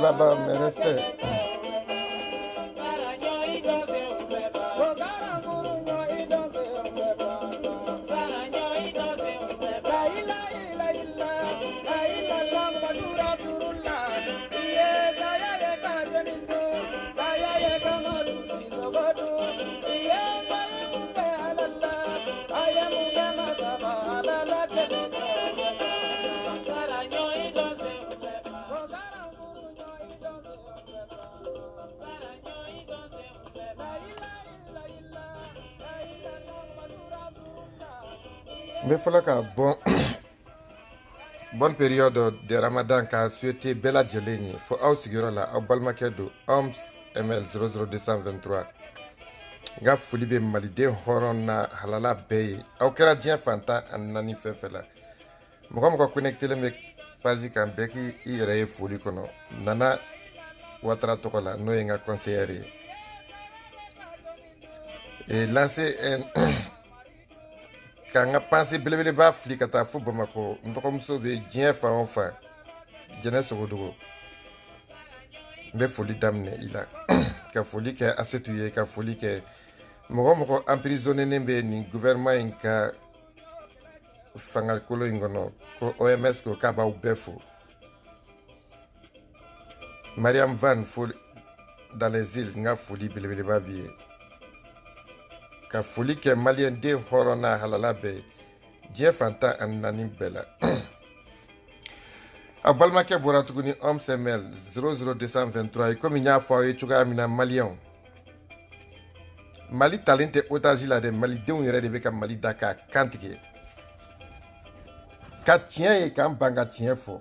give respect. n bɛ fɔlɔ ka bɔn bonne période de ramadan ka souhaité bɛɛ lajɛlen ye fo aw sigiyɔrɔ la aw balimakɛ don homs ml 00223 n ka foli bɛ maliden hɔrɔn na halala bɛɛ ye aw kɛra diɲɛ fantan ani naani fɛn fɛn la mɔgɔ mɔgɔ connectelen bɛ paji kan bɛɛ k'i yɛrɛ ye foli kɔnɔ nana watara tɔgɔ la n'o ye n ka conseillère ye et lancer un k'an ka panse belebeleba fili ka taa fo bamakɔ n dɔgɔmuso bɛ diɲɛ fan o fan jɛnɛ sogodogo n bɛ foli daminɛ i la ka foli kɛ asetu ye ka foli kɛ mɔgɔ mɔgɔ anpirizonennen bɛ nin guvɛrɛnɛma in ka fangakolo in kɔnɔ ko oms ko k'a b'aw bɛɛ fo mariam van fo dans les îles n ka foli belebeleba b'i ye ka foli kɛ maliyɛnden hɔrɔn n'a halala bɛɛ ye diɲɛ fantan ani naani bɛɛ la a balimakɛ bɔra tuguni omsemel 00223 i komi n y'a fɔ aw ye cogoya min na maliyɛnw mali talen tɛ otazi la dɛ malidenw yɛrɛ de bɛ ka mali da k'a kantigɛ ka tiɲɛ ye k'an ban ka tiɲɛ fɔ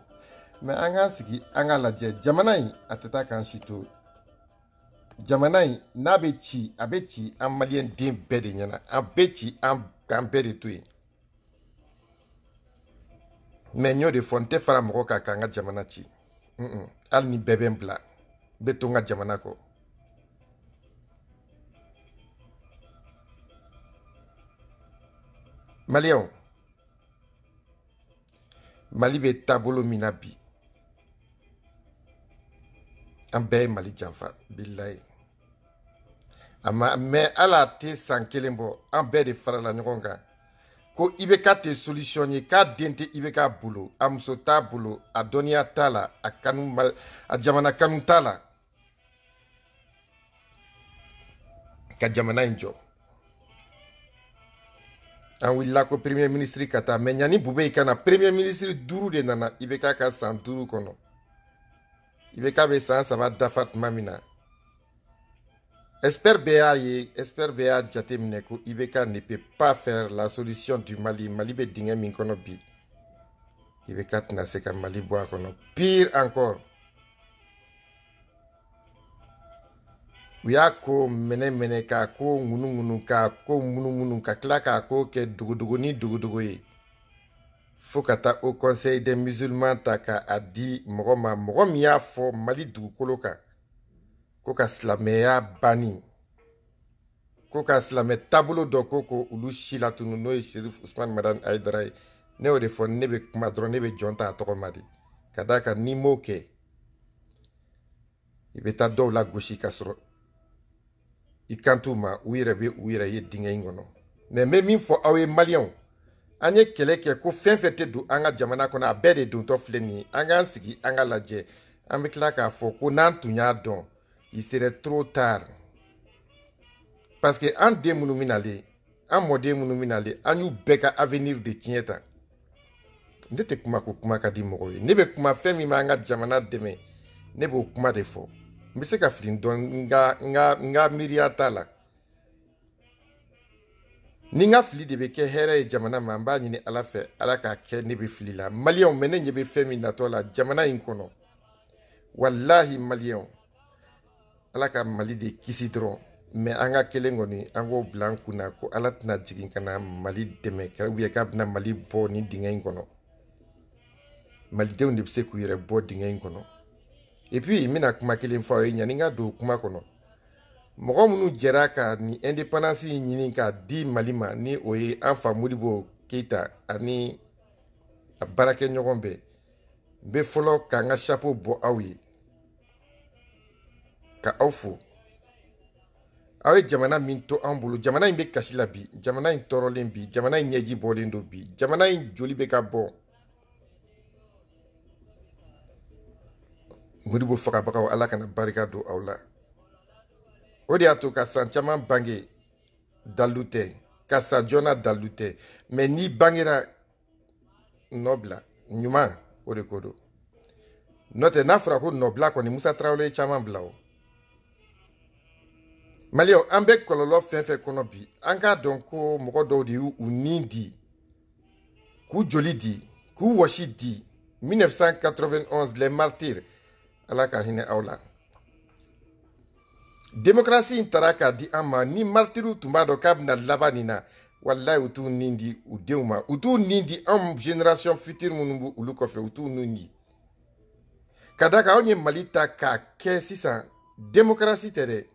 mɛ an k'an sigi an k'a lajɛ jamana in a tɛ taa k'an si to jamana in n'a bɛ ci a bɛ ci an maliyɛn den bɛɛ de ɲɛna an bɛ ci an k'an bɛɛ de to yen mɛ n y'o de fɔ n tɛ fara mɔgɔ kan k'an ka jamana ci hali ni bɛɛ bɛ n bila n bɛ to n ka jamana kɔ maliyɛnw mali bɛ taabolo min na bi an ah, bɛɛ ye mali janfa bilayi mɛ ala ah, tɛ san kelen bɔ de farala ɲɔgɔn kan ko ibk tɛ solisiyɔn ye k'a dente ibeka ibk bolo a muso t'a bolo a dɔnniya t'a la a jamana kanu t'a la ka jamana in an wulila ko premier ministre kata menyani mɛ na premier ministre duuru de nana ibeka ka san duuru kɔnɔ ibeka bɛ san saba dafa tuma min na expert bɛɛ Esper ye expert ibeka ne peut pas faire la solution du mali mali bedinga minkonobi. min kɔnɔ bi ibeka tɛna seka mali bɔ kono. pire encore u y'a ko mɛnɛmɛnɛ k'a ko ŋunuŋunu ngunu kakla ka tila k'a ko ni fo ka taa au conseil des musulmans ta ka a di mɔgɔ ma mɔgɔ min y'a fɔ mali dugukolo kan ko ka silamɛya banni ko ka silamɛ taabolo dɔ ko ko olu si latunu n'o ye sherif usman madan aidara ye ne y'o de fɔ ne bɛ kuma dɔrɔn ne bɛ jɔn ta a tɔgɔ ma de ka d'a kan n'i m'o kɛ i bɛ taa dɔw lagosi ka sɔrɔ i kan t'u ma u yɛrɛ bɛ u yɛrɛ ye dingɛ in kɔnɔ mɛ n bɛ min fɔ aw ye maliyɛnw an ye kɛlɛ kɛ ko fɛn fɛn tɛ don an ka jamana kɔnɔ a bɛɛ de dontɔ filɛ nin ye an k'an sigi an ka lajɛ an bɛ tila k'a fɔ ko n'an tun y'a dɔn il serait trop tard parce que an den minnu bɛ nalen an mɔden minnu bɛ nalen an y'u bɛɛ ka avenir de tiɲɛ ta ne tɛ kuma ko kuma ka di mɔgɔw ye ne bɛ kuma fɛn min b'an ka jamana dɛmɛ ne b'o kuma de fɔ n bɛ se ka fili dɔɔni n ka n ka n ka miiriya t'a la. ni n fili de bɛ kɛ hɛrɛ ye jamana ma n b'a ɲini ala fɛ ala k'a kɛ ne be fili la maliyɛnw mɛ ne ɲɛ bɛ fɛn min natɔ la jamana in kɔnɔ walahi maliyɛnw ala ka mali de kisi dɔrɔn mɛ an ka kelen kɔni an k'o bila an kunna ko ala tɛna jigin kana mali dɛmɛ ubiyɛn k'a bɛna mali bɔ ni dingɛ in kɔnɔ malidenw de be se k'u yɛrɛ bɔ dingɛ in kɔnɔ et puis n bɛna kuma kelen fɔ aw ye ɲani n ka don kuma kɔnɔ mɔgɔ minnu jɛra ka ni indépendance ɲini k'a di mali ma ni o ye an fa modibo keyita ani a baarakɛ ɲɔgɔn bɛɛ n bɛ fɔlɔ ka n ka chapeau bɔ aw ye ka aw fo aw ye jamana min to an bolo jamana in bɛ kasi la bi jamana in tɔɔrɔlen bi jamana in ɲɛji bɔlen don bi jamana in joli bɛ ka bɔ modibo fagabagaw ala kana barika don aw la Odi ato kasa chaman bange dalute, kasa jona dalute, men ni bange nan nobla, nyuman odi kodo. Noten nafra kou nobla koni mousa trawle chaman bla ou. Maliyo, ambe kololo fenfe kono bi, anka donkou mokodo di ou unin di, kou joli di, kou washi di, 1991 le martir ala kahine aola. demokarasi in tara k'a di an ma ni maritiriw tun b'a dɔn k'a bena laban nin na walayi u t'u nin di u denw ma u t'u nin di anw generasiɔn futiri minnu b' olu kɔfɛ u t'u nin di ka da kan anw ye mali ta k'a kɛ sisan demokarasi tɛ dɛ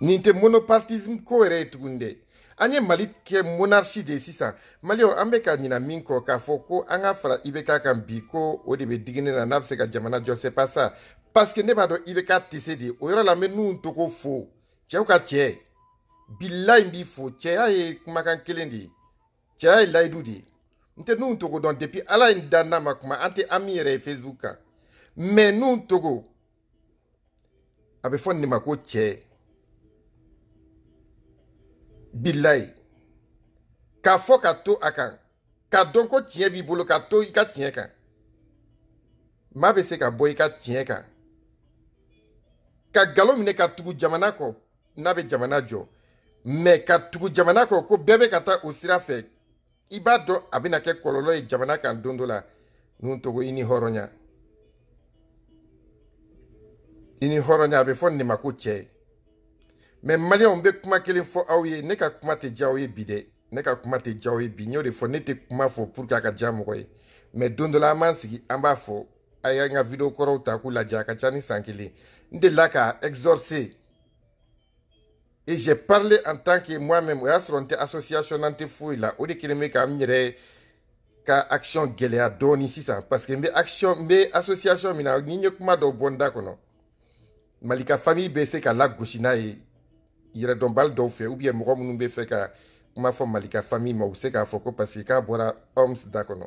nin tɛ monopartisme ko yɛrɛ ye tuguni dɛ an ye mali kɛ monarchi de sisan maliyɛw an bɛ ka ɲina min kɔ k'a fɔ ko an ka fara i bɛ k'a kan bi ko o de bɛ digini na n'a bɛ se ka jamana jɔ c'est pas ça paseke ne b'a dɔn i bɛ k'a tese de o yɔrɔ la n bɛ n'u togo fo cɛw ka cɛ bila in b'i fo cɛya ye kumakan kelen de ye cɛya ye layidu de ye n tɛ n'u togo dɔn depi ala ye n da n'a ma kuma an tɛ ami yɛrɛ ye facebook kan mɛ n'u togo a bɛ fɔ nin de ma ko cɛ bilayi k'a fɔ ka to a kan ka dɔn ko tiɲɛ b'i bolo ka to i ka tiɲɛ kan maa bɛ se ka bɔ i ka tiɲɛ kan ka galo minɛ ka tugu jamana kɔ n'a bɛ jamana jɔ mɛ ka tugu jamana kɔ ko bɛɛ bɛ ka taa o sira fɛ i b'a dɔn a bɛna kɛ kɔlɔlɔ ye jamana kan don dɔ la n'u tɔgɔ i ni hɔrɔnya i ni hɔrɔnya a bɛ fɔ nin ma ko cɛ mɛ maliyɛnw bɛ kuma kelen fɔ aw ye ne ka kuma tɛ diya aw ye bi dɛ ne ka kuma tɛ diya aw ye bi n y'o de fɔ ne tɛ kuma fɔ puruke a ka diya mɔgɔ ye mɛ don dɔ la an b'an sigi an b'a fɔ a y'an ka video kɔrɔw ta k'u lajɛ a ka ca ni san kelen N'delaka delila ka exorcé et j'ai parlé en tant que moi-même ou association na n tɛ la de ka ka action gɛlɛya ici parce que mes actions action n association mina ni n ye malika famille bɛ la ka et n'a ye yɛrɛdɔnbali bal fɛ ou bien mɔgɔ nous bɛ ka ma femme malika famille ma u k'a foko, parce que k'a bora homs dakono.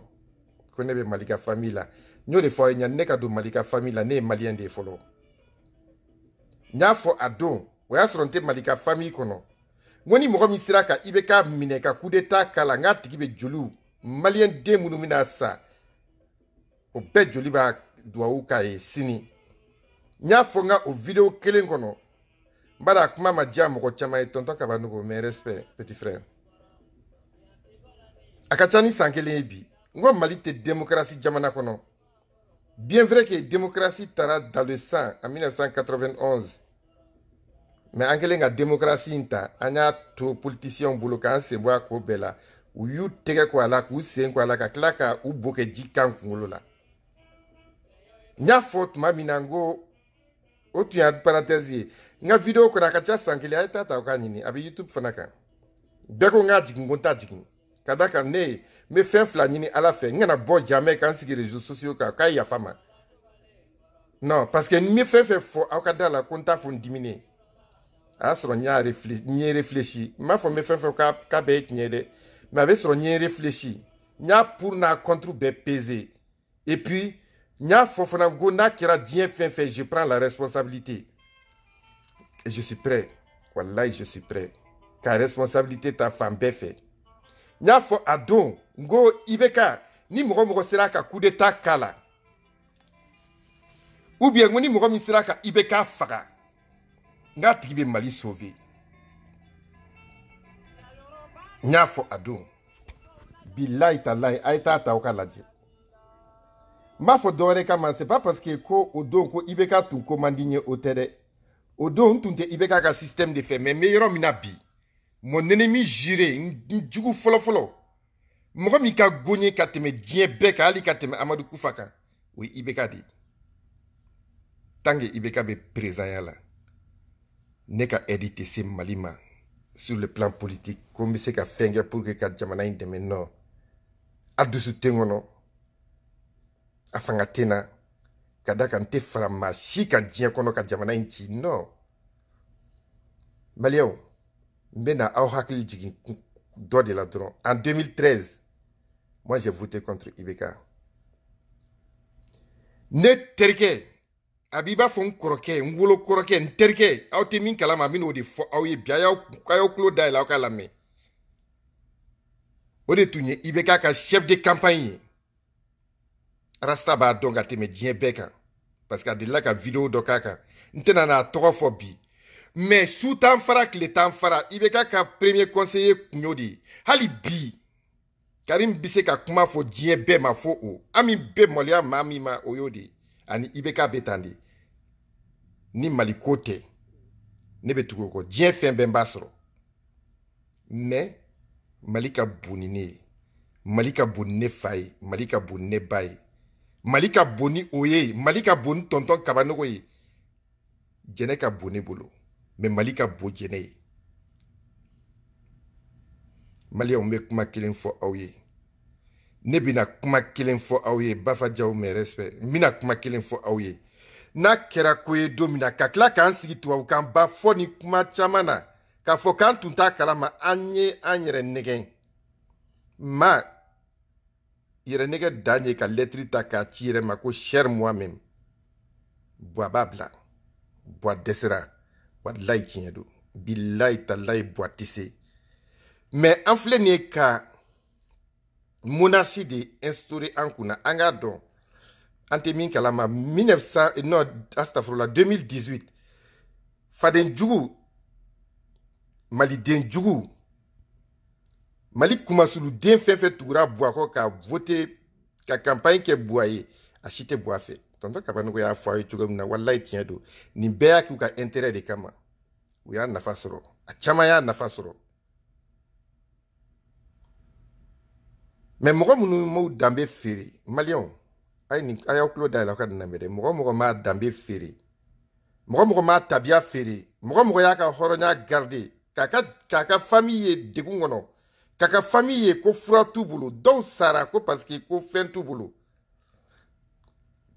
kɔnɔ ko malika famille la n de fois, aw ye ka malika famille la ne ye de n y'a fɔ a don o y'a sɔrɔ n tɛ malika famille kɔnɔ n ko ni mɔgɔ min sera ka i bɛ k'a minɛ ka kudeta k'a la n k'a tigi bɛ joliw maliyɛn den minnu bɛna sa o bɛɛ joli b'a duwawu k'a ye sini n y'a fɔ n ka o video kelen kɔnɔ n b'a dɔn a kuma ma diya mɔgɔ caman ye tɔntɔn kabanugo mais respect petit frère a ka ca ni san kelen ye bi n ko mali tɛ démocratie jamana kɔnɔ bien vrai que démocratie tara dans le sang en 1991 mɛ an kɛlen ka demokrasi in ta an y'a to politisiyɛnw bolo k'an sen bɔ a ko bɛɛ la u y'u tɛgɛ ko a la k'u sen ko a la ka tila ka u bo kɛ ji kan kunkolo la n y'a fɔ tuma min na n ko o tun y'a parenthèse ye n ka video kɔnɔ a ka ca san kelen a ye taa ta o k'a ɲini a bɛ youtube fana kan bɛɛ ko n k'a jigin ko n t'a jigin ka da kan ne ye n bɛ fɛn fila ɲini ala fɛ n kana bɔ jamɛ k'an sigi réseaux sociaux kan k'a ye yafa ma non parce que n ye fɛn fɛn fɔ aw ka da la ko n t'a fɔ n diminen a y'a sɔrɔ n ye réfléchi n m'a fɔ n bɛ fɛn fɛn k'a bɛɛ ye tiɲɛ dɛ mɛ a bɛ sɔrɔ n ye réfléchi n y'a pour n'a contre bɛɛ pesé et puis n y'a fɔ fana ko n'a kɛra diɲɛ fɛn fɛn je prends la responsabilité et je suis prêt walayi je suis prêt ka responsabilité ta fan bɛɛ fɛ n y'a fɔ a don n ko i bɛ ka ni mɔgɔ mɔgɔ sera ka coup d'état k'a la ou bien n ko ni mɔgɔ min sera ka i bɛ k'a faga n k'a tigi bɛ mali sauver n y'a fɔ a don bilayi talayi a ye taa ta aw ka lajɛ n b'a fɔ dɔwɛrɛ kama c'est pas parce que ko o don ko ibk tun ko man di n ye o tɛ dɛ o don n tun tɛ ibk ka système de fɛ mais n bɛ yɔrɔ min na bi mon ennemi juré n jugu fɔlɔfɔlɔ mɔgɔ min ka go ye ka tɛmɛ diɲɛ bɛɛ kan hali ka tɛmɛ amadu kufa kan o ye ibk de ye tant que ibk bɛ présanya la ne ka aide tɛ se mali ma sur le plan politique ko n bɛ se ka fɛn kɛ pour que ka jamana in dɛmɛ nɔ a dusu tɛ n kɔnɔ a fanga tɛ n na ka da kan n tɛ fara maa si kan diɲɛ kɔnɔ ka jamana in ci nɔ maliyɛnw n bɛ na aw hakili jigin dɔ de la dɔrɔn en 2013 moi j'ai voté contre ibk ne terikɛ a b'i b'a fɔ n kɔrɔkɛ n wolo kɔrɔkɛ n terikɛ aw tɛ min kalama a bɛ n'o de fɔ aw ye bi a y'aw k'a y'aw tulo dayɛlɛ aw k'a lamɛn o de tun ye i bɛ k'a ka chef de campagne ye rasta b'a dɔn ka tɛmɛ diɲɛ bɛɛ kan parce que a delila ka vidéo dɔ k'a kan n tɛna n'a tɔgɔ fɔ bi mɛ su tan fara tile tan fara i bɛ k'a ka premier conseiller kunyo de ye hali bi karim bɛ se ka kuma fɔ diɲɛ bɛɛ ma fo o ami bɛɛ maloya maa min ma o y'o de ye ani i bɛ k'a bɛ tan de ni mali tɛ ne bɛ tugu kɔ diɲɛ fɛn bɛɛ n b'a sɔrɔ mɛ mali ka bon ni ne ye mali ka bon ni ne fa ye mali ka bon ne ba ye mali ka bon ni o ye mali ka bon ni tɔntɔn kabanogo ye jɛnɛ ka bon ne bolo mɛ mali ka bon jɛnɛ ye maliyɛnw bɛ kuma kelen fɔ aw ye ne bena kuma kelen fɔ aw ye bafa jaw mɛ respect n bɛna kuma kelen fɔ aw ye n'a kɛra ko ye don min na ka tila k'an sigi tubabukan ba fɔ ni kuma caman na k'a fɔ k'an tun t'a kalama an ye an yɛrɛ nɛgɛn ma yɛrɛnɛgɛ dan ye ka lɛtiri ta k'a ci yɛrɛ ma ko shɛr mohamɛd buwa b'a bila buwa dɛsɛra walayi tiɲɛ don bilayi talayi buwa tɛ se mɛ an filɛ nin ye ka monasi de instaure an kunna an k'a dɔn an min kalama 1900 eh, non la 2018 Faden djugu mali kumasuluden fɛn fɛn tugura buwakɔ ka voter, ka campagne ke boyé a si tɛ Tant que tɔntɔn kabanigo y'a a na walayi tiɲɛ don nin ka intérêt de kama u y'a nafa a chama y'a nafa mais mɛ mɔgɔ minnu m'u danbe malion Ay yo klo da la wakad nan mbede. Mwaw mwaw mwaw ma dambe feri. Mwaw mwaw mwaw tabia feri. Mwaw mwaw mwaw yaka horonya garde. Kaka, kaka famye dikongonon. Kaka famye kofra touboulou. Don sarako paske kofen touboulou.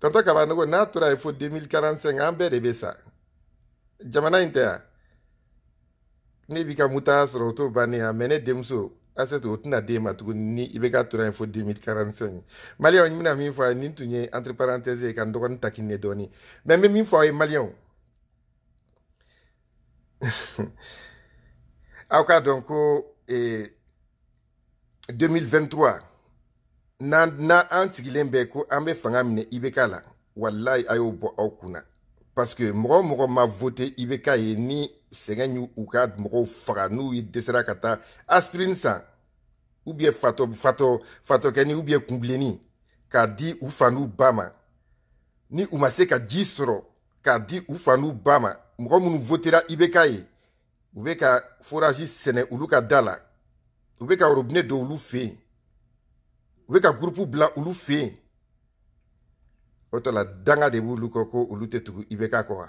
Tanto kaban ngo natura efo 2045 anbe de besa. Jamana inte a. Ne bi ka muta as roto bane a menet dem sou. Asè tou, toun ade matou ni ibeka toun anfo 2045. Malyon, moun nan moun fwa, nin toun yè entre paranteze, kan dokan nou takin nedo ni. Mè mè moun fwa, e, malyon. A ou ka donkou, e, 2023, nan an tigilè mbe kou, anbe fwa ngan mne ibeka la. Wala, yè a yo bo au kouna. Paske mron mron mwa vote ibeka ye, ni sè gen yon ou kad mron franou, yon desera kata aspirin san. ou bien fatɔ fatɔ fatɔkɛni ou bien kunbilenni k'a di u fa n'u ba ma ni u ma se ka ji sɔrɔ k'a di u fa n'u ba ma mɔgɔ minnu votera IBK ye u bɛ ka forage sɛnɛ olu ka da la u bɛ ka robinet don olu fɛ yen u bɛ ka groupe bila olu fɛ yen o tɔ la danga de b'olu kɔ ko olu tɛ tugu IBK kɔ wa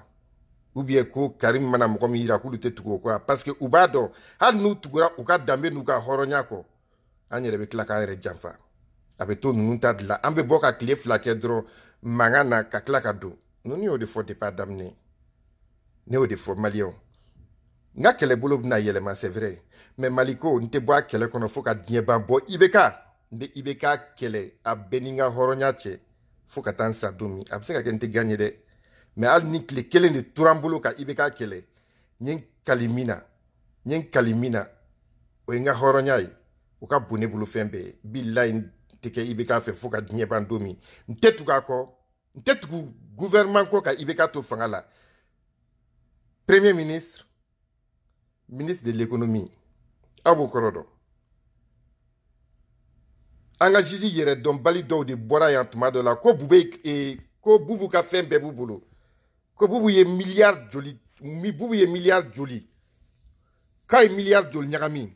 ubiyɛn ko karim mana mɔgɔ min yira k'olu tɛ tugu o kɔ wa parce que u b'a dɔn hali n'u tugura u ka danbe n'u ka hɔrɔnya kɔ Anye debe klaka rejan fa. Ape tou nou nouta dila. Ambe bo ka klef la kedro mangana ka klaka dou. Nou ni ou defo depa damne. Ni ou defo malyon. Nga kele boulou bna yeleman, se vre. Men maliko, nite bo a kele kono foka dnyepan bo ibeka. Nde ibeka kele, abe ni nga horonyache, foka tan sa doumi. Ape se ka gen te ganyede. Men al nikele, kele ni turan boulou ka ibeka kele. Nyen kalimina, nyen kalimina, we nga horonyaye. o ka bon ne bolo fɛn bɛɛ bilayi n tɛ kɛ ibk fɛ fɔɔ ka diɲɛ ban don min n tɛ tugu a kɔ n tɛ tugu guvɛrɛnɛman kɔ ka ibk to fanga la premier ministre ministre de l'économie aw b'o kɔrɔ dɔ an ka juge yɛrɛ dɔnbali dɔw de bɔra yan tuma dɔ la ko bube e, ko bubu ka fɛn bɛɛ b'u bolo ko bubu ye miliyari joli mi bubu ye miliyari joli k'a ye miliyari joli ɲagami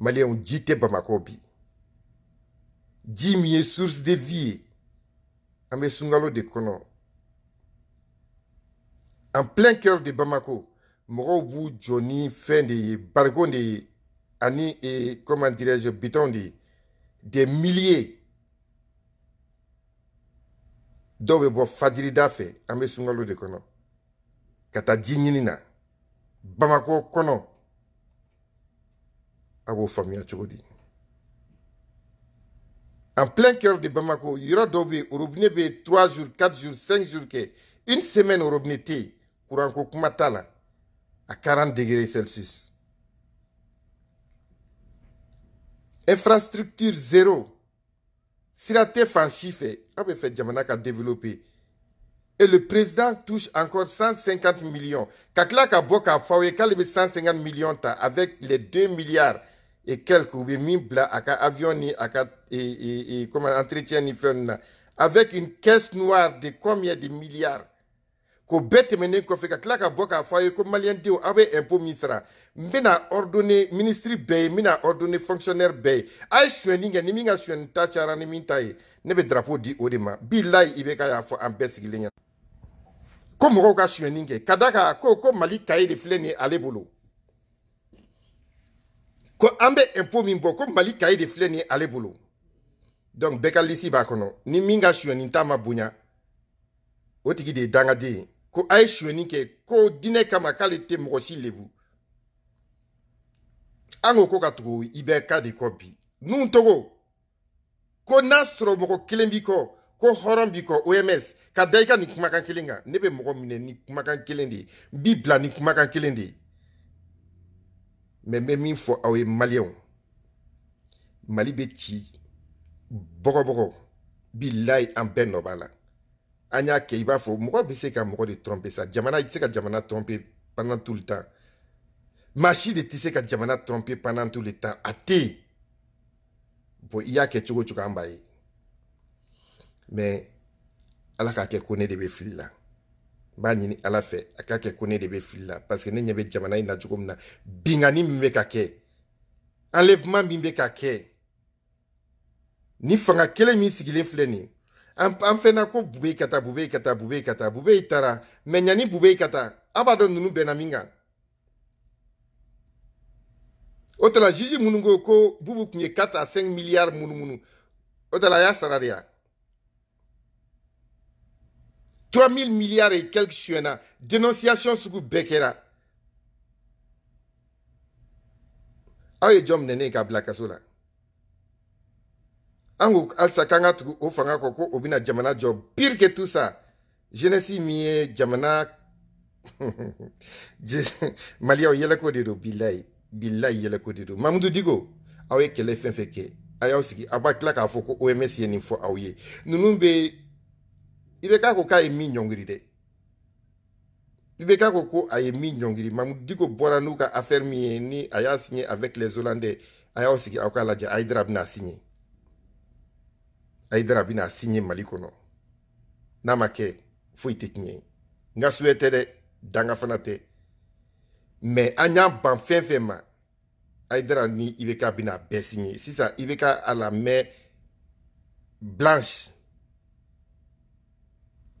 Maléon dit Bamako. bi source de vie ye ah, Sungalo de Kono, en plein cœur de Bamako mɔgɔw Johnny fait Bargonde, de comment dirais-je Bitondi, des milliers ah, de Kono, kata Djinina à vos familles En plein cœur de Bamako, il y aura au 3 jours, 4 jours, 5 jours, une semaine au y a à 40 degrés Celsius. Infrastructure zéro. Siraté la tf fait ah ben, Djamanaka développer. Et le président touche encore 150 millions. il y a 150 millions avec les 2 milliards et quelque ou bien bla, à avion ni à et e, comment, entretien ni fait avec une caisse noire de combien de milliards ko bête mené qu'on fait tila ka bɔ k'a ko maliyɛndenw aw bɛ impôt min sara n ordonné ministre bɛɛ mina ordonné fonctionnaire bey a ni minga ni min ne drapeau di odema. Bilai ibeka bi k'a y'a fo an bɛɛ comme roka ko kadaka ka ko ko de ko an bɛ impôt min bɔ ko mali kaye de filɛ nin ye ale bolo donc bɛɛ ka lisi b'a kɔnɔ ni min ka suyɛnni ta ma bonya o tigi de ye dangaden ye ko a ye suyɛnni kɛ ko diinɛ kama k'ale tɛ mɔgɔ si lebu an ko ko ka tugu i bɛ ka de kɔ bi n'u togo ko n'a sɔrɔ mɔgɔ kelen b'i kɔ ko hɔrɔn b'i kɔ oms ka da i ka nin kumakan kelen kan ne bɛ mɔgɔ minɛ ni kumakan kelen de ye n b'i bila nin kumakan kelen de ye mɛ n bɛ min fɔ aw ye maliyɛnw mali bɛ ci bɔgɔbɔgɔ bilayi an bɛɛ nɔ b'a la an y'a kɛ i b'a fɔ mɔgɔ bɛ se ka mɔgɔ de trompe sa jamana i se ka jamana trompe pendant tout le temps maa si de tɛ se ka jamana trompe pendant tout le temps a tɛ yen bon i y'a kɛ cogo o cogo an b'a ye mɛ ala k'a kɛ ko ne de bɛ fili la n b'a ɲini ala fɛ a k'a kɛ ko ne de be fili la parce que ne ɲɛ bɛ jamana in na cogo min na bingani min bɛ ka kɛ enlèvement min bɛ ka kɛ ni fanga kelen min sigilen filɛ nin an fɛnna ko bube ka taa bube ka taa bube ka taa bube taara mɛ ɲani bube ka taa a b'a dɔn ninnu bɛnna min kan o tala juge minnu ko ko bubu tun ye 4 à 5 milliards munumunu o tala a y'a sara de ya 3000 milliards et quelques suyana dénonciation sugu bɛɛ kɛra aw ah ye jɔn minɛnen k'a bila kaso la an ko halisa k'an ka tugu o fanga kɔ ko o bɛna jamana jɔ pire que tout ça jeunesse min ye jamana maliyɛw yɛlɛko de don bilayi bilayi yɛlɛko de don mamudu digo aw ye kɛlɛ fɛn fɛn kɛ a y'aw sigi aw b'a tila k'a fɔ ko oms ye nin fɔ aw ye ninnu bɛ i bɛ k'a ko k'a ye min ɲɔngiri dɛ i bɛ k'a ko ko a ye min ɲɔngiri mamudu diko bɔra n'u ka affaire min ye ni a y'a signé avec les hollandais a y'aw sigi aw k'a lajɛ ayidara bɛna signé ayidara bɛna signé mali kɔnɔ n'a ma kɛ foyi tɛ tiɲɛ ye nka suya tɛ dɛ danga fana tɛ mɛ an y'a ban fɛn fɛn ma ayidara ni ibk bɛna bɛɛ signé sisan ibk a la mɛ blanche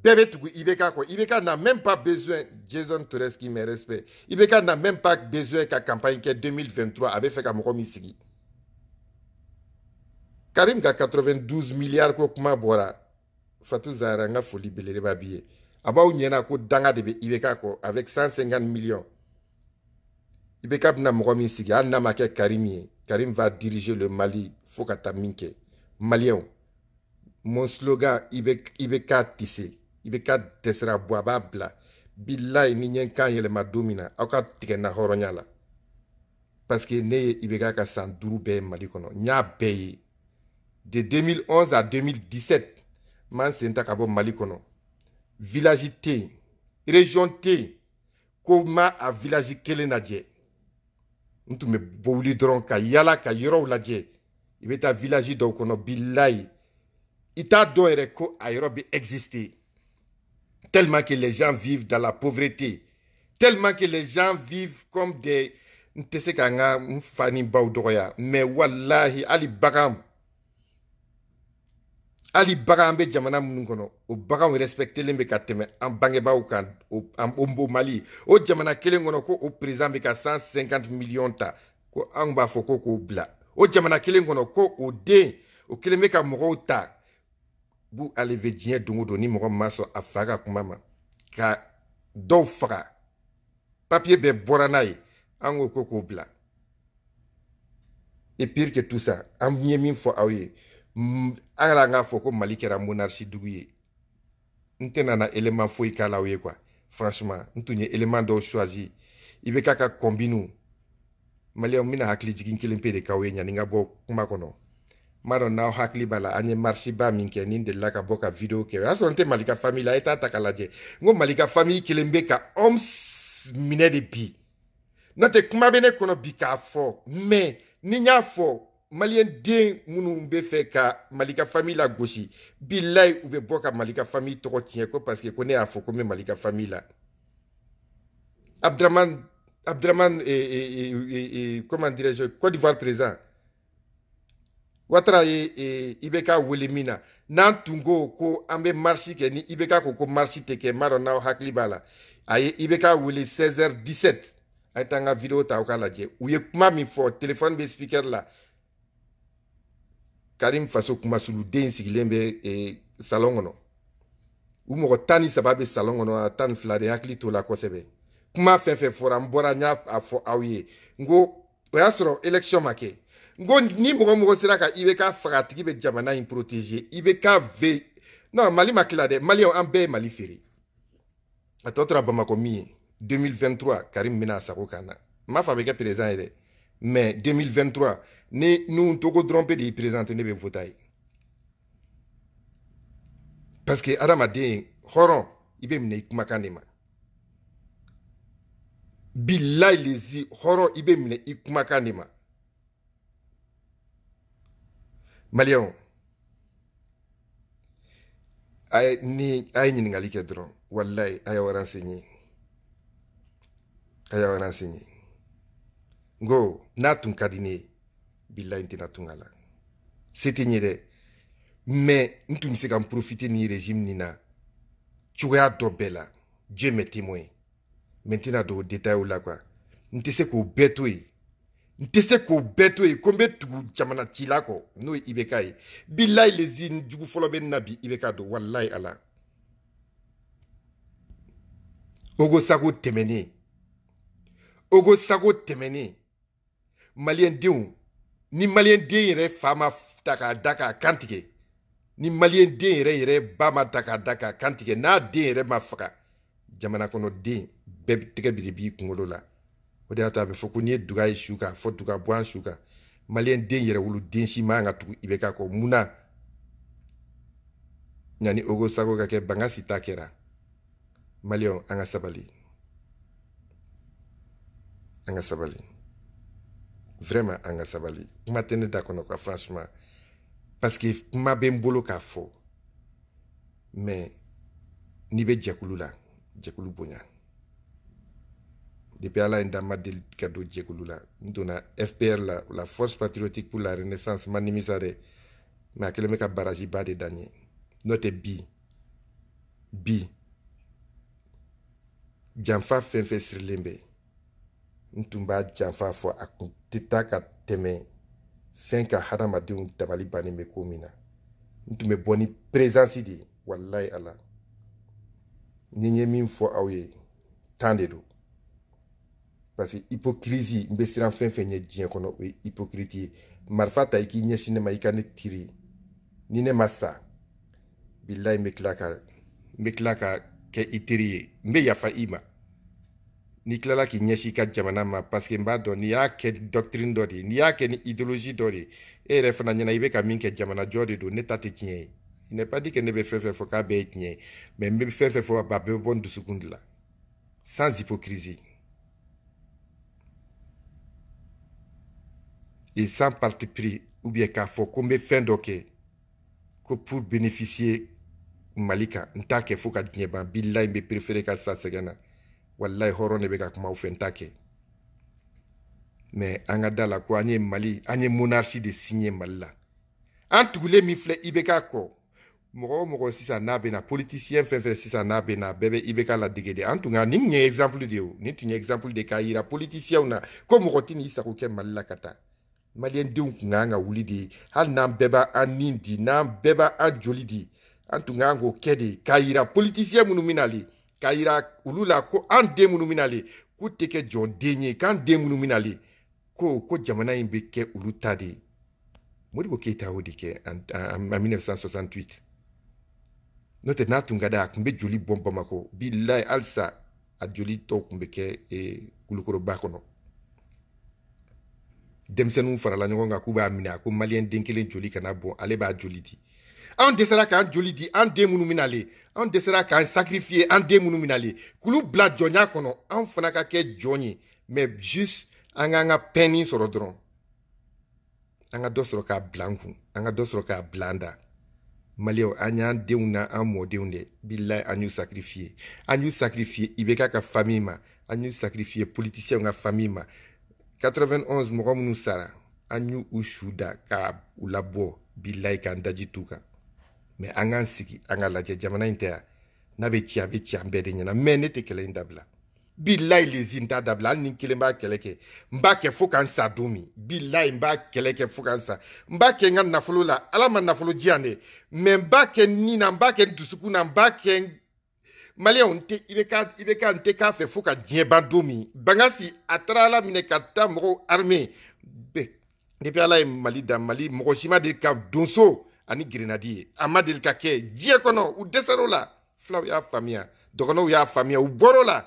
bɛɛ bɛ tugu IBK kɔ IBK n'a même pas besoin Jason Torres qui me respect IBK n'a même pas besoin ka campagne kɛ 2023 a bɛ fɛ ka mɔgɔ min sigi Karim ka 92 milliards ko kuma bɔra Fatou Zahara n ka foli belebeleba b'i ye a b'aw ɲɛna ko danga de bɛ IBK kɔ avec 150 millions IBK bɛna mɔgɔ min sigi hali n'a ma kɛ Karim ye Karim va diriger le Mali fo ka taa min kɛ maliyɛnw mon slogan IBK tɛ se i be ka dɛsɛra bɔ a b'a bila bilayi ni ɲɛ kan yɛlɛma don min na aw ka tigɛ na hɔrɔnya la parseke ne ye i be ka ka saan duru bɛɛ ye mali kɔnɔ n y'a bɛɛ ye de 2011 a 2017 man sen ta ka bɔ mali kɔnɔ vilaji tɛ yen région tɛ yen ko ma a vilaji kelen lajɛ n tun be bowuli dɔrɔn ka yala ka yɔrɔw lajɛ i be taa vilaji dɔw kɔnɔ bilayi i t'a dɔn yɛrɛ ko a yɔrɔ be ɛgziste tellement que les gens vivent dans la pauvreté, tellement que les gens vivent comme des... n tɛ se ka n ka n fa ni n baw dɔgɔya mɛ walahi hali bagan hali bagan bɛ jamana minnu kɔnɔ o baganw respectelen bɛ ka tɛmɛ an bangebaaw kan o, o mali o jamana kelen kɔnɔ ko o perezan bɛ ka 150 miliyɔn ta ko anw b'a fɔ ko k'o bila o jamana kelen kɔnɔ ko o den o kelen bɛ ka mɔgɔw ta b'u hali diɲɛ don o don ni mɔgɔ min ma sɔn a fa ka kuma ma ka dɔw faga papiye bɛɛ bɔra n'a ye an ko ko k'o bila et pire que tout ça an ye min fɔ aw ye an yɛrɛ an k'a fɔ ko mali kɛra monarchie dugu ye n tɛna na élément foyi k'a la aw ye quoi franchement n tun ye élément dɔw choisir i bɛ k'a ka combine maliyɛnw n bɛna hakili jigin kelen pe de k'aw ye yanni n ka bɔ kuma kɔnɔ m'a dɔn n'aw hakili b'a la an ye marisiba min kɛ ka bɔ video kɛ o y'a malika famille la a ye t'a ta malika famille kelen ka homs minɛ de bi n'o tɛ kuma bɛ ne bi k'a fɔ mais ni n y'a fɔ maliyɛn den minnu bɛ fɛ ka malika famille lagosi bilayi u bɛ bɔ malika famille tɔgɔ tiɲɛ ko parce que ko ne y'a ko n malika famille la abdramane abdramane eh, eh, eh, eh, comment dirais-je Côte d'Ivoire président watara ye e, e ibk wele min na n'an tun ko ko an bɛ marisi kɛ ni ibk ko ko marisi tɛ kɛ m'a dɔn n'aw hakili b'a la a ye ibk wele 16h17 a ye taa n ka video ta aw k'a lajɛ u ye kuma min fɔ telefɔni bɛ speaker la karim faso kumasuluden sigilen bɛ e, salon kɔnɔ u mɔgɔ tan ni saba bɛ salon kɔnɔ a tan ni fila de hakili t'o la kosɛbɛ kuma fɛn fɛn fɔra n bɔra n y'a fɔ aw ye n ko o y'a sɔrɔ election ma kɛ n ko ni mɔgɔ mɔgɔ sera ka i bɛ ka faga a tigi bɛ jamana in protéger i bɛ ka ve non mali ma tila dɛ maliyɛnw an bɛɛ ye mali feere a tɔ tora bamakɔ min ye 2023 karim bɛna a sago kan na n m'a fɔ a bɛ kɛ président ye dɛ mais 2023 ni nu togo dɔrɔn pe de y'i présenter ne bɛ vota ye parce que adamaden hɔrɔn i bɛ minɛ i kumakan de ma bilayi lezi hɔrɔn i bɛ minɛ i kumakan de ma maliyɛnw a ye ni a ye ɲininkali kɛ dɔrɔn walayi a y'aw renseigner a y'aw renseigner n ko n'a tun ka di ne ye bilayi n tɛna tun a la se tɛ n ye dɛ mais n tun bɛ se ka n profiter nin régime nin na cogoya dɔ bɛɛ la dieu m'est témoin mais n tɛna don o détail la quoi n tɛ se k'o bɛɛ to yen n tɛ se k'o bɛɛ to yen ko n bɛ tugu jamana cila kɔ n'o ye ibk ye bilayi lezi jugu fɔlɔ bɛ na bi ibk don walayi ala ogo sago tɛmɛnen ogo sago tɛmɛnen maliyɛndenw ni maliyɛnden yɛrɛ fa ma ta k'a da k'a kan tigɛ ni maliyɛnden yɛrɛ yɛrɛ ba ma ta k'a da k'a kan tigɛ n'a den yɛrɛ ma faga jamana kɔnɔden bɛɛ tɛgɛ biri b'i kunkolo la o de y'a to a bɛ fɔ ko n'i ye duga ye su kan fɔ duga bɔ su kan maliyɛn den yɛrɛ wolo den si man ka tugu i k'a kɔ mun na ogo sago ka kɛ banga si ta kɛra maliyɛnw an ka sabali an ka sabali vraiment an ka sabali kuma tɛ ne da kɔnɔ ka franchement parce que kuma bɛ n bolo k'a fɔ mais n'i bɛ jɛkulu la jɛkulu bonya depuis ala ye dama deli ka don jɛkulu la n donna fpr la la force patriotique pour la renaissance ma nimisa dɛ ma a kelen bɛ ka baraji ba de dan ye n'o tɛ bi bi janfa fɛn fɛn sirilen bɛ n tun b'a janfa fɔ a kun tɛ taa ka tɛmɛ fɛn ka hadamadenw dabali bannen bɛ ko min na n tun bɛ bɔ ni perezansi de ye walayi ala ni n ye min fɔ aw ye tan de don parce que hypocrisie n bɛ siran fɛn fɛn ɲɛ diɲɛ kɔnɔ o ye hypocrite ye marifa ta i k'i ɲɛsin ne ma i ka ne tiri ni ne ma sa bilayi n bɛ tila ka n bɛ tila ka kɛ i teri ye n bɛ yafa i ma n'i tilala k'i ɲɛsin i ka jamana ma parce que n b'a dɔn n'i y'a kɛ doctrine dɔ de ye n'i y'a kɛ ni idéologie dɔ de ye e yɛrɛ fana ɲɛna i bɛ ka min kɛ jamana jɔ de don ne ta tɛ tiɲɛ ye il n'est pas dit que ne bɛ fɛn fɛn fɔ k'a bɛɛ ye tiɲɛ ye mais n bɛ fɛn fɛn fɔ a bɛɛ bɛ bɔ n dusukun de la sans hypocrisie et sans parti pris ou bien k'a fɔ ko n bɛ fɛn dɔ kɛ ko pour bénéficier mali kan n t'a kɛ fo ka diɲɛ ban bilayi n bɛ préféré ka sa sɛgɛn na walayi hɔrɔn de bɛ ka kuma aw fɛ n t'a kɛ mais an ka da la ko an ye mali an ye monarchie de signé mali la an tugulen min filɛ ibk kɔ mɔgɔ o mɔgɔ sisan n'a bɛ na politicien fɛn fɛn sisan n'a bɛ na bɛɛ bɛ ibk la dege de an tun ka nin tun ye exemple de ye o nin tun ye exemple de k'a yira politiciens na ko mɔgɔ tɛ n'i sago kɛ mali la ka taa Malyen de yon konga nga wuli di, hal nan beba an nin di, nan beba an joli di, an tou nga an go kede, kaira politisye mounoumina li, kaira ulula, kou an de mounoumina li, kou teke jonde nye, kou an de mounoumina li, kou kou jamana yon beke uluta di. Mweni bo ke ita ou dike an 1968, note natou nga da ak mbe joli bomba mako, bi la al sa ak joli tou mbe ke e, kulukoro bako nou. denmisɛnninw farala ɲɔgɔn kan k'u b'a minɛ a ko maliyɛn den kelen joli kana bɔn ale b'a joli di anw dɛsɛra k'an joli di an den minnu bɛna le anw dɛsɛra k'an sacrifier an den minnu bɛna le k'olu bila jɔnya kɔnɔ anw fana ka kɛ jɔn ye mɛ juste an k'an ka pɛni sɔrɔ dɔrɔn an ka dɔ sɔrɔ k'a bila an kun an ka dɔ sɔrɔ k'a bila an da maliyɛw an y'an denw na an mɔdenw dɛ bilayi an y'u sacrifier an y'u sacrifier ibeka ka famille ma an y'u sacrifier politisiyɛnw ka famille ma 91 mɔgɔ minnu sara an y'u u su da ka u labɔ bi layi k'an daji t'u kan mɛ an k'an sigi an ka lajɛ jamana in tɛ yan n'a bɛ ci a bɛ ci an bɛɛ de ɲɛna mɛ ne tɛ kɛlɛ in dabila bilayi lezi n t'a dabila hali ni kelen b'a kɛlɛ kɛ n b'a kɛ fo ka n sa don min bilayi n b'a kɛlɛ kɛ fo ka n sa n b'a kɛ n ka nafolo la ala ma nafolo di yan de mɛ n b'a kɛ nin na n b'a kɛ n dusukun na n b'a kɛ maliyɛnw tɛ i bɛ ka i bɛ ka n tɛ k'a fɛ fo ka diɲɛ ban don min bangansi a taara ala minɛ ka taa mɔgɔw arime bɛɛ ala ye mali da mali mɔgɔ sima ma deli ka donso ani gerenadi ye a ma deli ka kɛ diɲɛ kɔnɔ u dɛsɛr'o la filaw y'a faamuya dɔgɔnɔw y'a faamuya u bɔr'o la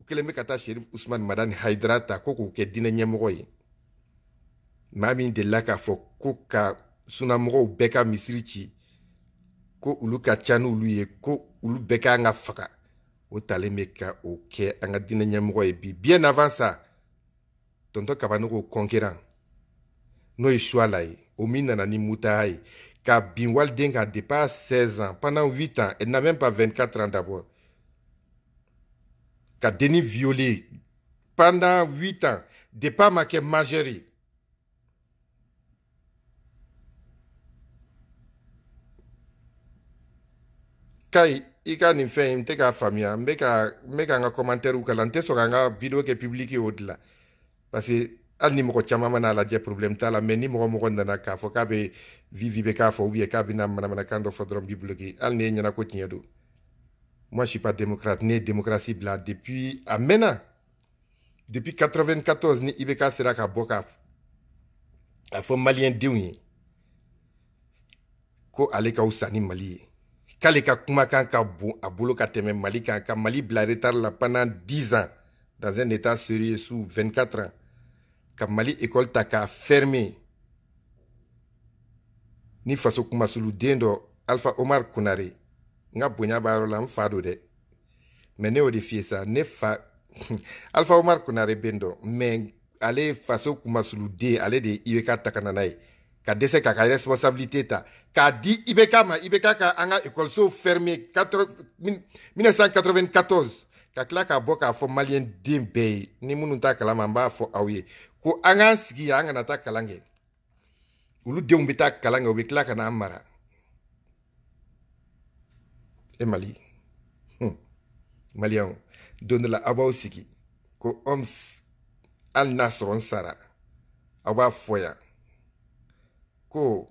u kɛlen bɛ ka taa serif usumani madani hayidara ta ko k'u kɛ diinɛ ɲɛmɔgɔ ye maa min delila k'a fɔ ko ka sunamɔgɔw bɛɛ ka misiri ci ko olu ka ca n'olu ye ko olu bɛɛ k'an ka faga o talen bɛ ka o e bi bien avant ça tonton kabanogo conquérant n'o ye suala ye o min nana ni e. ka binwaldinga waliden 16 ans pendant 8 ans elle n'a même pas 24 ans d'abord ka deni violé pendant 8 ans depuis a ma ke majeur ye i ka nin fɛn n tɛ k'a faamuya n bɛ ka n bɛ ka n ka n tɛ sɔn ka ka video kɛ publiki o de parce hali ni mɔgɔ caman mana lajɛ problème t'a la mais ni mɔgɔ mɔgɔ nana k'a fɔ k'a bɛ vivi bɛ k'a fɔ ubiyɛn k'a bɛna manamanakan dɔ fɔ dɔrɔn b'i bloqué hali ni e ɲɛna ko tiɲɛ don moi suis pas démocrate ne ye démocratie bila depuis a mɛnna depuis 94 ni IBK sera ka bɔ ka a fɔ maliyɛn denw ye ko ale ka fisa ni mali ye k'ale ka kumakan ka bon a bolo ka tɛmɛ mali kan ka mali bila retard la pendant 10 ans dans un état sérieux sous 24 ans ka mali école ta k'a fermer ni faso kumasuluden dɔ alpha omar kunare n ka bonya b'a yɔrɔ la n fa do dɛ mɛ ne y'o de f'i ye sa ne fa alpha omar kunare bɛ n dɔn mɛ ale faso kumasuluden ale de ye iweka ta ka na n'a ye ka dɛsɛ k'a ka responsabilité ta k'a di IBK ma IBK ka an ka ekɔlisow fermer 1994 ka tila k'a bɔ k'a fɔ maliyɛn den bɛɛ ye ni minnu t'a kalama n b'a fɔ aw ye ko an k'an sigi yan an kana taa kalan kɛ olu denw bɛ taa kalan kɛ u bɛ tila ka n'an mara e mali hmm. maliyɛnw don dɔ la aw b'aw sigi ko homs hali n'a sɔrɔ n sara aw b'a fɔ yan ko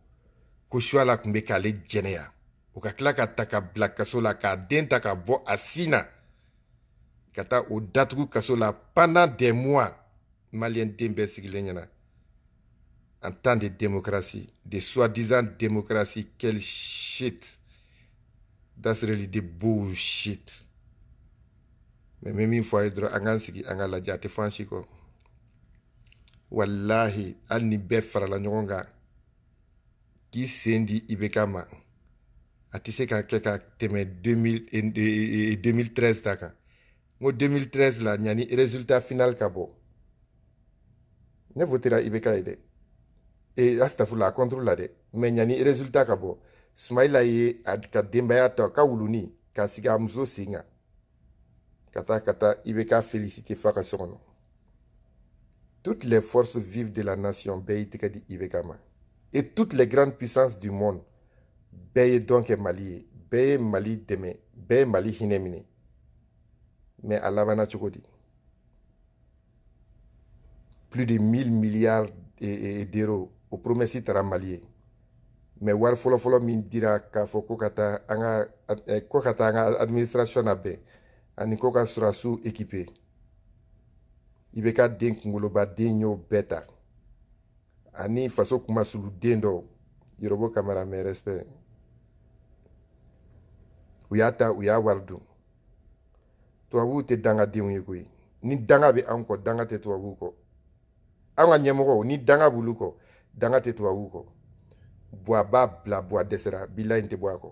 ko la tun k'ale jɛnɛya o ka tila ka ta ka bila la k'a den ta ka bɔ a sin na ka taa o datugu kaso la pendant des mois maliyɛn den bɛɛ sigilen en temps de démocratie de soi-disant démocratie quel shit that's really the bullshit Mais même une fois a ye dɔrɔn an k'an sigi an ka lajɛ a qui sen di Ibekama? ma a tɛ se ka kɛ 2013 ta kan 2013 là, ni résultat final kabo. ne votera Ibeka e ye Et e astafurla contre la dɛ mais ni résultat kabo. bɔ sumaila ye ka denbaya ta ka wuluni ka sigi a muso sen kan félicité f'a toutes les forces vives de la nation bɛɛ y'i Ibekama. et toutes les grandes puissances du monde bɛɛ ye dɔn kɛ mali ye bɛɛ ye mali dɛmɛ bɛɛ ye mali hinɛ minɛ mɛ a labana cogo di plus de 1000 milliards d'euros o promɛsi tara mali ye mɛ wari fɔlɔfɔlɔ min dira k'a fɔ ko ka taa an ka eh, ko ka taa an ka administration labɛn ani ko ka surasiw équipe i bɛ ka den kunkoloba den y'o bɛɛ ta ani faso kumasuruden dɔ yɔrɔbɔ kamara mɛ respect u y'a ta u y'a wari dun tubabuw tɛ dangadenw ye koyi ni danga bɛ anw kɔ danga tɛ tubabuw kɔ anw ka ɲɛmɔgɔ ni danga b'olu kɔ danga tɛ tubabuw kɔ buwa b'a bila buwa dɛsɛra bila in tɛ bɔ a kɔ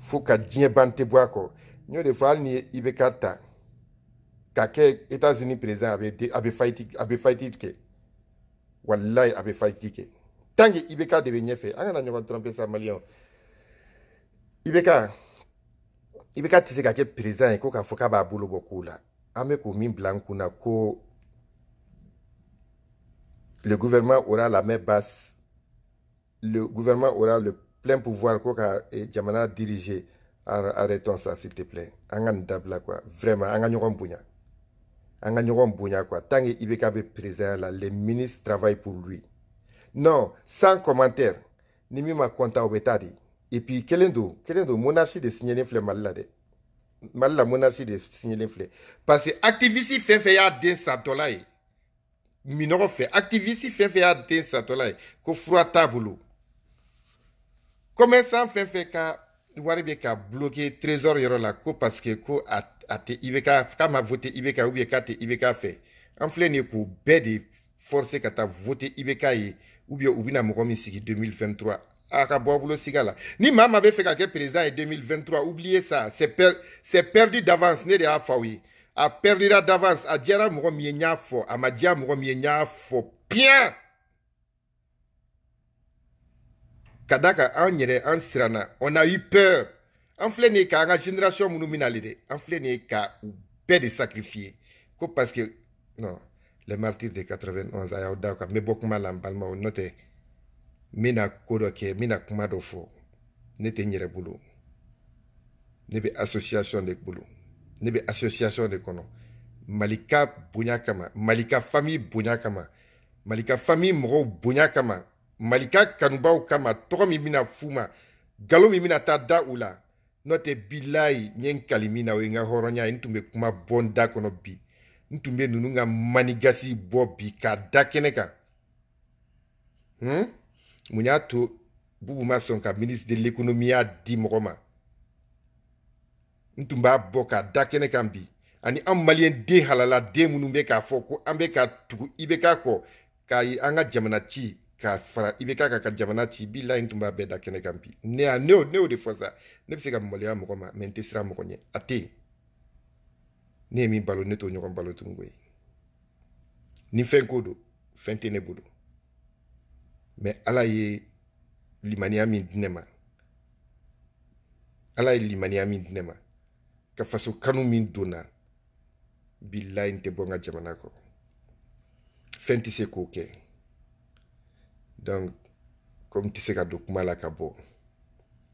fo ka diɲɛ ban tɛ bɔ a kɔ n y'o de fɔ hali ni i bɛ ka ta ka kɛ états-unis président a bɛ a bɛ fight a bɛ fight kɛ walayi a bɛ fayiti kɛ tanke ibk de bɛ ɲɛfɛ an kana ɲɔgɔn trompe sa maliyɛnw ibk ibk tɛ se ka kɛ perezan ye ko k'a fɔ k'a b'a bolo bɔ kow la an bɛ k'o min bila n kun na ko le gouvernement aura la main basse le gouvernement aura le plein pouvoir ko ka jamana diriger arrêtons ça s'il te plaît an ka nin dabila quoi vraiment an ka ɲɔgɔn bonya en ka kwa. bonya quoi tant que IBK président la les ministres travaillent pour lui non sans commentaire ni ma kɔntan et puis Kelendo, est monarchie de signer les mali la Mal la monarchie de les parce que activiste fɛn fɛn y'a den satɔla Minoro fait activiste fɛn fait y'a den satɔla ye ko fura comme commerçant fɛn fait ka wari trésor la ko parce que ko a ate i ka k'a ma vote IBK ou bien k'a tɛ IBK fɛ an de forcer ka vote IBK ye ou bien 2023 a ah, ka bɔ a siga ni mama be fait quelque ka 2023 oubliez ça c'est c'est perdu d'avance ne de y'a a perdira d'avance a diyara mɔgɔ min ye n y'a a ma diya ye on a eu peur an filɛ nin génération minnu bɛ nali de sacrifier parce que non les martyrs de 91 a y'aw da kan n bɛ bɔ kuma ko association de bolo ne association de kono. malika bonya malika famille bonya malika famille mro bonya malika kanubaw kama tɔgɔ Mina fuma. f'u Mina tada n'o tɛ bilayi n ye n na o ye n ka hɔrɔnya ye bɛ kuma bɔ n kɔnɔ bi n tun bɛ ninnu ka manigasi bɔ bi k'a da kɛnɛ kan hmm? mun y'a to bubu ma sɔn ka ministre de l'économie y'a di mɔgɔ ma n b'a bɔ k'a da kɛnɛ kan bi ani an maliyɛn den halala den munu bɛ k'a fɔ ko an bɛ ka tugu i bɛ k'a kɔ k'a ye an ka jamana ci ka fara i bɛ k'a kan ka jamana ci bi la in tun b'a bɛɛ da kɛnɛ kan bi ne y'a ne y'o ne y'o de fɔ sa ne bɛ se ka maloya mɔgɔ ma mɛ n tɛ siran mɔgɔ ɲɛ a tɛ yen ne ye min balo ne t'o ɲɔgɔn balo tun koyi ni fɛn ko don fɛn tɛ ne bolo mɛ ala ye limaniya min di ne ma ala ye limaniya min di ne ma ka faso kanu min donna bilayi n tɛ bɔ n ka jamana kɔ fɛn tɛ se k'o kɛ donc comme tu sais que don ben, la ka bɔ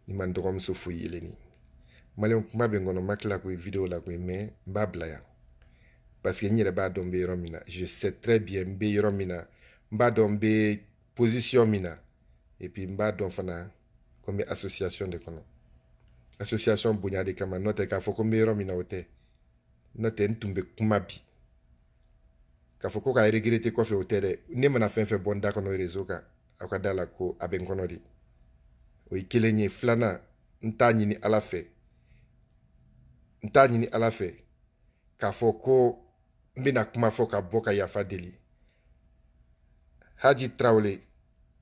ma ni maliyɛn kuma ma tila k'o vidéo la koyi mais n bah, parce que n le b'a dɔn romina je sais très bien n romina. yɔrɔ position mina et puis bah, n fana comme association de kɔnɔ association bonya de kama note qu'il faut fɔ ko n bɛ yɔrɔ min na o tɛ n'o regrette quoi faire tɛ ne mana fɛn fɛn bɔ bon d'accord réseau kan aw ka da la ko a bɛ n kɔnɔ de o ye kelen ye filanan n t'a ɲini ala fɛ n t'a ɲini ala fɛ k'a fɔ ko n bɛna kuma fɔ ka bɔ ka yafa deli haji tarawele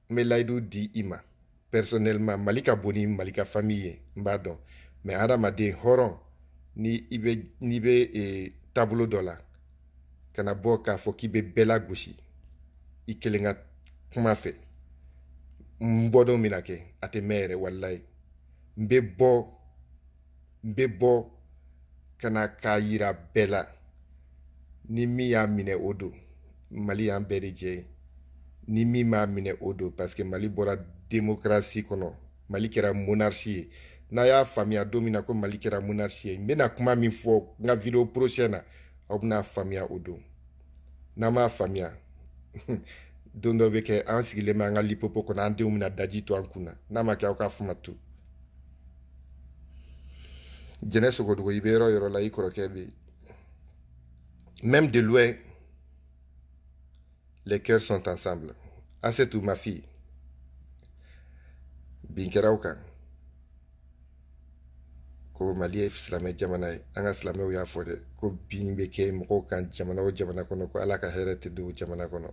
n bɛ layidu di i ma personnellement mali ka bon ni mali ka famille ye n b'a dɔn mais adamaden hɔrɔn ni i bɛ n'i bɛ e, taabolo dɔ la kana bɔ k'a fɔ k'i bɛ bɛɛ lagosi i kelen ka kuma fɛ n bɔdon bɛna kɛ a tɛ mɛn yɛrɛ walayi n bɛ bɔ n bɛ bɔ ka na k'a yira bɛɛ la ni min y'a minɛ o don mali y'an bɛɛ de jɛ ni min m'a minɛ o don parce que mali bɔra demokarasi kɔnɔ mali kɛra monarisi ye n'a y'a faamuya don min na ko mali kɛra monarisi ye n bɛna kuma min fɔ n ka video prochaine na aw bɛna faamuya o don n'a m'a faamuya don dɔ bɛ kɛ an sigilen bɛ an ka lipopo kɔnɔ an denw bɛna daji to an kunna n'a ma kɛ aw k'a fuma tu jɛnɛ sogodogo i bɛ yɔrɔ yɔrɔ la i kɔrɔkɛ bɛ yen même de loin les cœurs sont ensemble asetu ma fille bin kɛra aw kan ko mali ye silamɛ jamana ye an ka silamɛw y'a fɔ dɛ ko bin bɛ kɛ mɔgɔw kan jamana o jamana kɔnɔ ko ala ka hɛrɛ tɛ don jamana kɔnɔ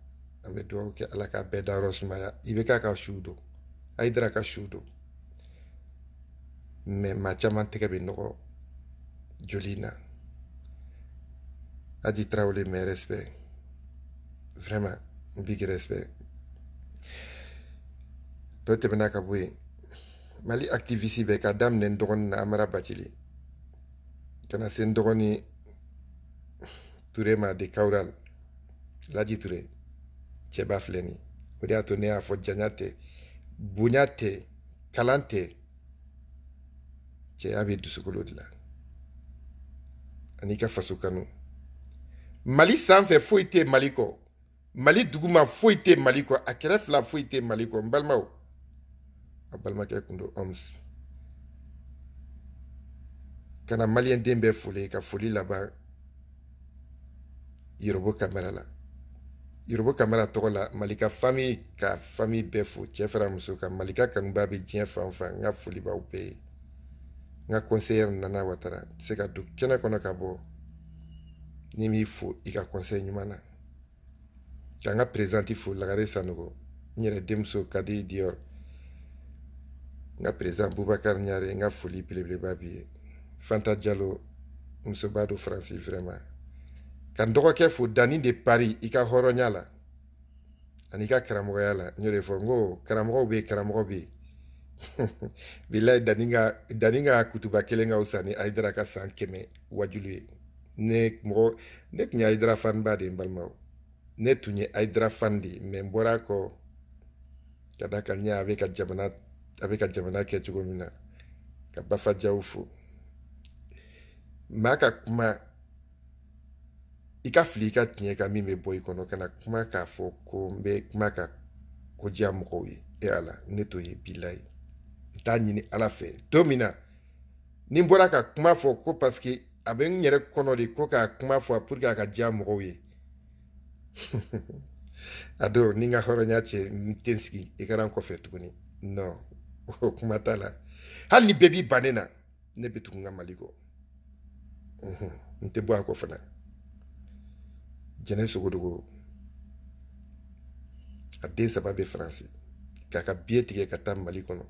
an bɛ dugawu kɛ ala k'a bɛɛ dayɔrɔ sumaya i bɛ k'a ka su don a ka su don mɛ ma caman tɛgɛ bɛ nɔgɔ joli na aji tarawele mɛ respect vraiment big respect dɔ tɛmɛna ka bɔ yen mali activiste bɛ ka daminɛ n dɔgɔni na amara bacili kana se n dɔgɔni ture ma de kawral laji ture cɛba filɛ nin o de y'a to ne y'a fɔ janya tɛ bonya tɛ kalan tɛ cɛya bɛ dusukolo de la an'i ka faso kanu mali sanfɛ foyi tɛ mali kɔ mali duguma foyi tɛ mali kɔ a kɛrɛ fila foyi tɛ mali kɔ n balimaw a balimakɛ kun do homs kana maliyɛnden bɛɛ foli ka foli laban yorobo kamɛra la yorobo kamara tɔgɔ la malika fami ka fami bɛɛ fo cɛ fara muso kan malika kanuba bɛ diɲɛ fan fan n ka foli b'aw bɛɛ ye n ka kɔnseyɛri nana watara tɛ se ka don kɛnɛ kɔnɔ ka bɔ ni m'i fo i ka kɔnsɛyi ɲuman na ka n ka perezanti fo lagare sanogo n yɛrɛ denmuso kadi diyɔr n ka perezan bubakar ɲare n ka foli belebeleba b'i ye fanta jalo musoba do faransi vraiment ka n dɔgɔkɛ fo danni de pari i ka hɔrɔnya la ani i ka karamɔgɔya la n y'o de fɔ n ko karamɔgɔw bɛ karamɔgɔ bɛ bilayi danni ka danni ka kutuba kelen ka fisa ni ayidara ka san kɛmɛ wajulu ye ne mɔgɔ ne tun ye ayidara faniba de n balimaw ne tun ye ayidara fani de mɛ n bɔra kɔ ka da kan ɲɛ a bɛ ka jamana a bɛ ka jamana kɛ cogo min na ka bafa fo maa ka kuma i ka fili i ka tiɲɛ kan min bɛ bɔ i kɔnɔ kana kuma k'a fɔ ko n bɛ kuma ka ko diya mɔgɔw ye e ala ne t'o ye bilayi n t'a ɲini ala fɛ don min na ni n bɔra ka kuma fɔ ko paseke a bɛ n yɛrɛ kɔnɔ de ko k'a kuma fɔ puruke a ka diya mɔgɔw ye a don ni n ka hɔrɔnya cɛ n tɛ n sigi i kɛra n kɔfɛ tuguni non o kuma t'a la hali ni bɛɛ b'i bannen na ne bɛ tugu n ka mali kɔ n tɛ bɔ a kɔ fana jɛnɛ sogodogo a den saba bɛ faransi k'a ka biye tigɛ ka taa mali kɔnɔ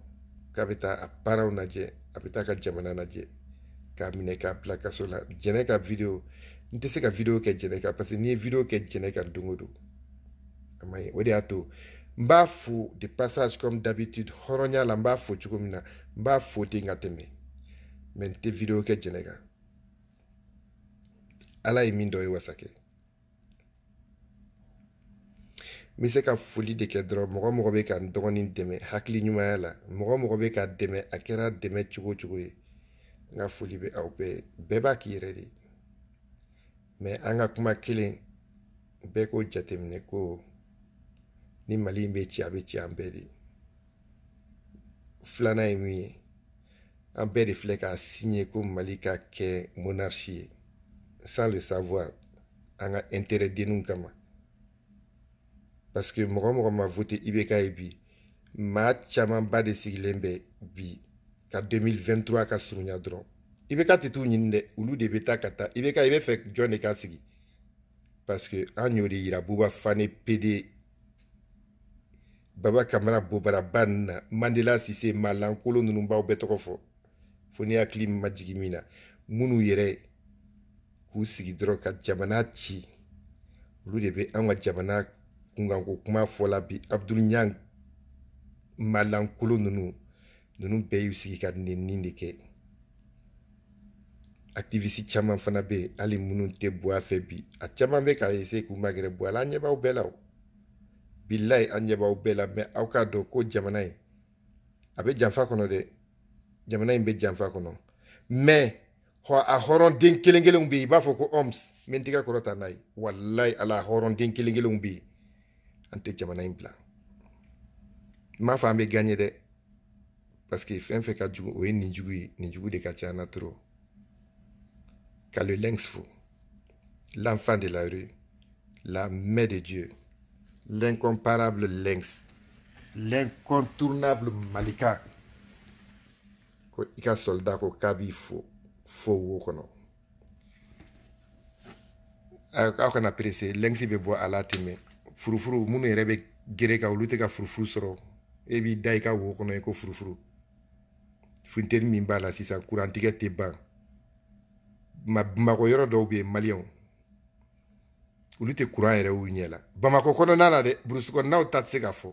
k'a bɛ taa a baaraw lajɛ a bɛ taa ka jamana lajɛ k'a minɛ k'a bila kaso la jɛnɛ ka video n tɛ se ka video kɛ jɛnɛ kan parce que n'i ye video kɛ jɛnɛ kan don o don a ma o de y'a to n b'a fo de passage comme d'habitude hɔrɔnya la n b'a fo cogo min na n b'a fo ten ka tɛmɛ mɛ n tɛ video kɛ jɛnɛ kan ala ye min dɔ ye wasakɛ n bɛ se ka foli de kɛ dɔrɔn mɔgɔ mɔgɔ bɛ ka n dɔgɔnin dɛmɛ hakiliɲumanya la mɔgɔ mɔgɔ bɛ ka dɛmɛ a kɛra dɛmɛ cogo cogo ye n ka foli bɛ aw bɛɛ bɛɛ b'a k'i yɛrɛ de mɛ an ka kuma kelen bɛɛ k'o jateminɛ ko ni mali in bɛ ci a bɛ ci an bɛɛ de filanan ye min ye an bɛɛ de filɛ k'a sinye ko mali ka kɛ monarchie ye sans le savoir an ka intérêt deniw kama parce que mɔgɔ mɔgɔ ma vote IBK ye bi maa camanba de sigilen bɛ bi ka 2023 ka surunya dɔrɔn IBK tɛ t'u ɲini dɛ olu de bɛ taa ka taa IBK i ka sigi parce an y'o de Buba Fane PD Baba Kamara Bobaraba ninnu na Mandela Sise Malankolon ninnu b'aw bɛɛ tɔgɔ fɔ fo ni hakili ma jigin min na minnu sigi dɔrɔn ka jamana ci olu de bɛ an ka jamana kongan kou kouman fola bi, Abdoul Nyang, malan koulou nou nou, nou nou be yousi ki kad nini nike. Aktivisi chaman fana be, ali mounon te bo afe bi. A chaman be kare se kou magre, bo ala nyeba ou be la ou. Bi lai anyeba ou be la, me auka do kou djamanay. A be djanfa kono de, djamanay mbe djanfa kono. Me, kwa a horon din kilengi loun bi, bafo kou oms, men tika korotan lai, wala ala a horon din kilengi loun bi, en jamana m'a femme gagne parce que fɛn fɛn ka jugu de ka le lynx fou l'enfant de la rue la mère de Dieu l'incomparable lynx l'incontournable malika ko i un soldat ko k'a b'i fo fo wo kɔnɔ aw kana lynx bɛ bɔ a la ten furufuru minnu yɛrɛ bɛ gere ka olu tɛ ka furufuru sɔrɔ e b'i da i ka wo kɔnɔ i ko furufuru funteni min b'a la sisan kurantigɛ tɛ ban ma bamakɔ yɔrɔ dɔw bɛ yen maliyɛnw olu tɛ kuran yɛrɛ y'u ɲɛ la bamakɔ kɔnɔna la dɛ burusi kɔnɔnaw ta tɛ se ka fɔ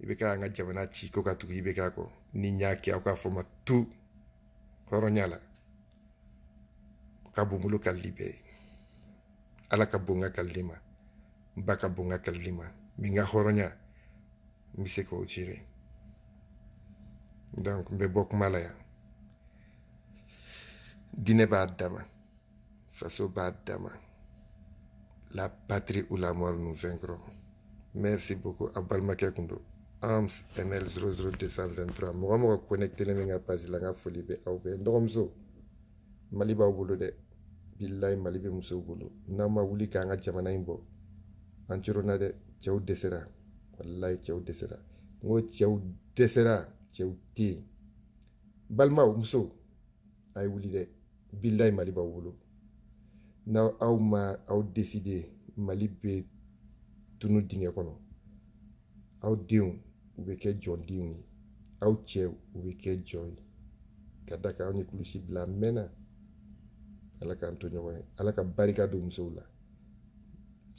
i bɛ k'an ka jamana ci ko ka tugu i bɛ k'a kɔ ni n y'a kɛ aw k'a fɔ ma tu hɔrɔnya la ka bon bolo kalili bɛɛ ala ka bon ka kalili ma mpaka bongaka lima minga horonya mi se k'o jiri donc n bɛ bɔ kuma la yan diinɛ b'a dama faso b'a dama la patrie ou la mort nous vaincrons merci beaucoup a balimakɛ kun don arms nl 00223 mɔgɔ mɔgɔ connectelen bɛ n ka page la n ka foli bɛ aw bɛɛ n dɔgɔmuso mali b'aw bolo dɛ bilayi mali bɛ musow bolo n'an ma wuli k'an ka jamana in bɔ An coronna dɛ cɛw dɛsɛra walayi cɛw dɛsɛra n ko cɛw dɛsɛra cɛw tɛ yen balimaw musow a ye wuli dɛ bilayi mali b'aw wolo n'aw aw ma aw deside mali be tunu dingɛ kɔnɔ aw denw u bɛ kɛ jɔndenw ye aw cɛw u bɛ kɛ jɔn ye ka da kan anw ye kulusi bila a mɛnna ala k'an to ɲɔgɔn ye ala ka barika don musow la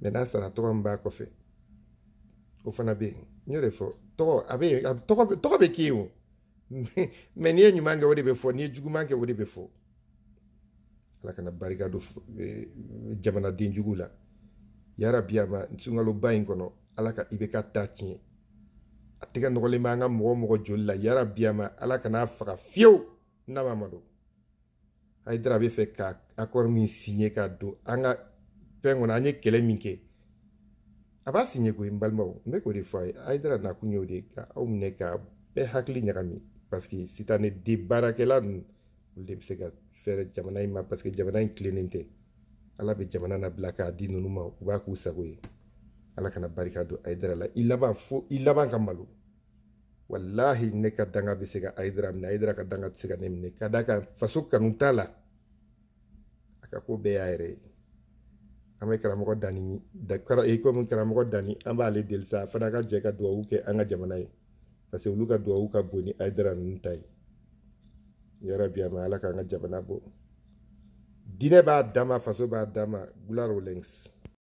mɛ sana sara tɔgɔ min b'a kɔfɛ o fana bɛ yen n y'o de fɔ tɔgɔ a bɛ yen tɔgɔ bɛ k'i ye o mɛ n'i ye ɲuman kɛ o de bɛ fɔ n'i ye juguman kɛ o de bɛ fɔ ala kana barika don jamanaden jugu la yarabi a ma sunkaloba in kɔnɔ ala ka i bɛ ka taa tiɲɛ a tɛgɛ nɔgɔlen b'an ka mɔgɔ mɔgɔ joli la yarabi a ma ala kana faga fiyewu n'a ma malo a bɛ fɛ ka akɔri min sinye ka don an ka fɛn kɔnɔ an ye kɛlɛ min kɛ a b'a siɲɛ koyi n balimaw n bɛ k'o de fɔ a ye hayidara nakun y'o de ka aw minɛ ka bɛɛ hakili ɲagami paseke sitanɛden baarakɛla ninnu olu de bɛ se ka fɛɛrɛ jamana in ma paseke jamana in tilennen tɛ ala bɛ jamana nabila k'a di ninnu ma u b'a k'u sago ye ala kana barika don hayidara la i laban fo i laban ka malo walahi ne ka danga bɛ se ka hayidara minɛ hayidara ka danga tɛ se ka ne minɛ ka d'a kan faso kanu t'a la a ka ko bɛɛ y'a yɛrɛ ye an bɛ karamɔgɔ dani komi karamɔgɔ dani an b'ale deli sa fana ka jɛ ka duwawu kɛ an ka jamana ye parce olu ka duwawu ka bon ni ayidara ninnu ta ye yarabi an bɛ ala k'an ka jamana bɔ diinɛ b'a dama faso b'a dama gularo